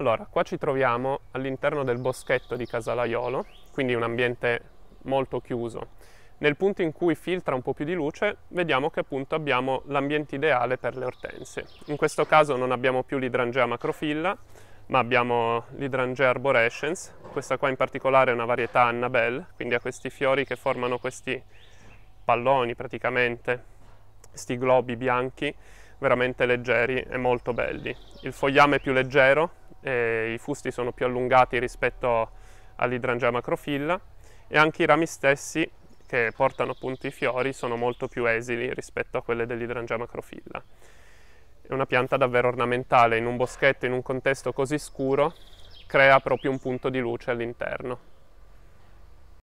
Allora, qua ci troviamo all'interno del boschetto di Casalaiolo, quindi un ambiente molto chiuso. Nel punto in cui filtra un po' più di luce, vediamo che appunto abbiamo l'ambiente ideale per le ortensie. In questo caso non abbiamo più l'idrangea macrofilla, ma abbiamo l'idrangea arborescens. Questa qua in particolare è una varietà Annabelle, quindi ha questi fiori che formano questi palloni praticamente, questi globi bianchi veramente leggeri e molto belli. Il fogliame è più leggero, eh, i fusti sono più allungati rispetto all'idrangia macrofilla e anche i rami stessi che portano appunto i fiori sono molto più esili rispetto a quelle dell'idrangia macrofilla. È una pianta davvero ornamentale, in un boschetto, in un contesto così scuro, crea proprio un punto di luce all'interno.